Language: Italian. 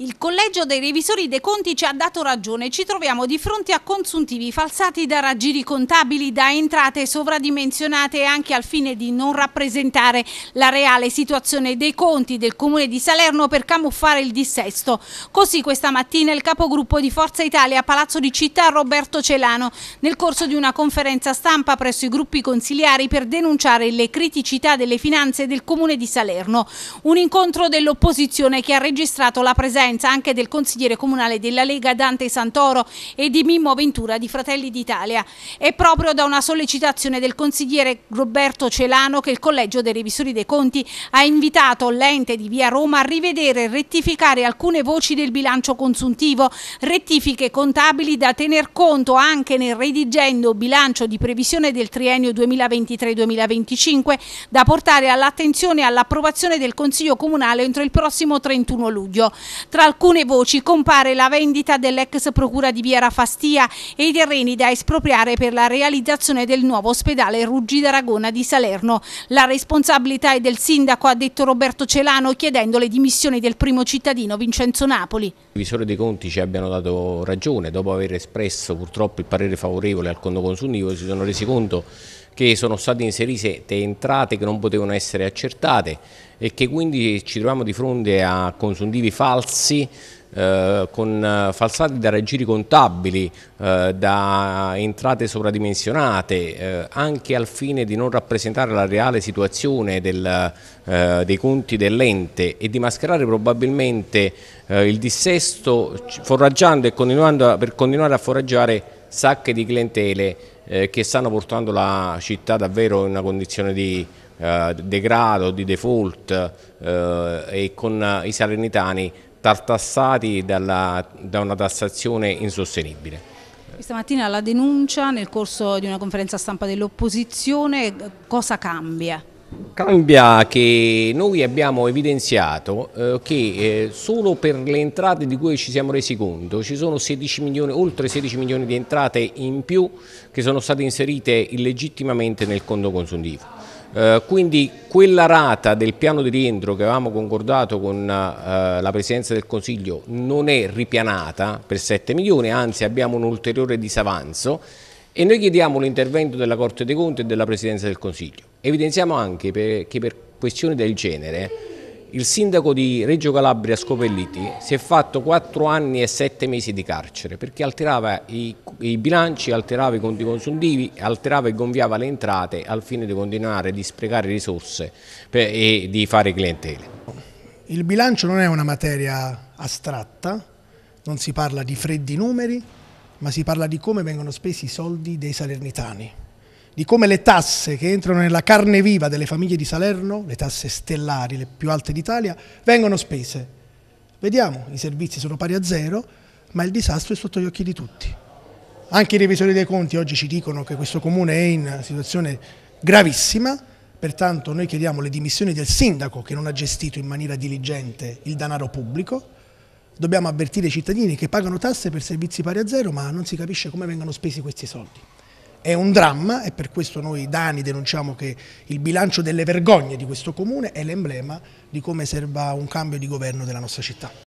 Il Collegio dei Revisori dei Conti ci ha dato ragione, ci troviamo di fronte a consuntivi falsati da raggiri contabili, da entrate sovradimensionate anche al fine di non rappresentare la reale situazione dei conti del Comune di Salerno per camuffare il dissesto. Così questa mattina il capogruppo di Forza Italia a Palazzo di Città Roberto Celano nel corso di una conferenza stampa presso i gruppi consiliari per denunciare le criticità delle finanze del Comune di Salerno. Un incontro dell'opposizione che ha registrato la presenza presenza anche del consigliere comunale della Lega Dante Santoro e di Mimmo Ventura di Fratelli d'Italia. È proprio da una sollecitazione del consigliere Roberto Celano che il Collegio dei Revisori dei Conti ha invitato l'ente di Via Roma a rivedere e rettificare alcune voci del bilancio consuntivo, rettifiche contabili da tener conto anche nel redigendo bilancio di previsione del triennio 2023-2025 da portare all'attenzione e all'approvazione del Consiglio Comunale entro il prossimo 31 luglio. Tra alcune voci compare la vendita dell'ex procura di Biera Fastia e i terreni da espropriare per la realizzazione del nuovo ospedale Ruggi d'Aragona di Salerno. La responsabilità è del sindaco, ha detto Roberto Celano, chiedendo le dimissioni del primo cittadino Vincenzo Napoli. I visori dei conti ci abbiano dato ragione, dopo aver espresso purtroppo il parere favorevole al conto consuntivo si sono resi conto che sono state inserite entrate che non potevano essere accertate e che quindi ci troviamo di fronte a consuntivi falsi eh, con falsati da reggiri contabili, eh, da entrate sovradimensionate, eh, anche al fine di non rappresentare la reale situazione del, eh, dei conti dell'ente e di mascherare probabilmente eh, il dissesto foraggiando e continuando, per continuare a foraggiare sacche di clientele eh, che stanno portando la città davvero in una condizione di eh, degrado, di default eh, e con eh, i salernitani tartassati dalla, da una tassazione insostenibile. Questa mattina la denuncia nel corso di una conferenza stampa dell'opposizione, cosa cambia? Cambia che noi abbiamo evidenziato eh, che eh, solo per le entrate di cui ci siamo resi conto ci sono 16 milioni, oltre 16 milioni di entrate in più che sono state inserite illegittimamente nel conto consuntivo. Eh, quindi quella rata del piano di rientro che avevamo concordato con eh, la Presidenza del Consiglio non è ripianata per 7 milioni, anzi abbiamo un ulteriore disavanzo e noi chiediamo l'intervento della Corte dei Conti e della Presidenza del Consiglio. Evidenziamo anche che per questioni del genere il sindaco di Reggio Calabria Scopelliti si è fatto 4 anni e 7 mesi di carcere perché alterava i, bilanci, alterava i conti consuntivi, alterava e gonfiava le entrate al fine di continuare di sprecare risorse e di fare clientele. Il bilancio non è una materia astratta, non si parla di freddi numeri, ma si parla di come vengono spesi i soldi dei salernitani di come le tasse che entrano nella carne viva delle famiglie di Salerno, le tasse stellari, le più alte d'Italia, vengono spese. Vediamo, i servizi sono pari a zero, ma il disastro è sotto gli occhi di tutti. Anche i revisori dei conti oggi ci dicono che questo comune è in situazione gravissima, pertanto noi chiediamo le dimissioni del sindaco che non ha gestito in maniera diligente il denaro pubblico, dobbiamo avvertire i cittadini che pagano tasse per servizi pari a zero ma non si capisce come vengono spesi questi soldi è un dramma e per questo noi Dani denunciamo che il bilancio delle vergogne di questo comune è l'emblema di come serva un cambio di governo della nostra città.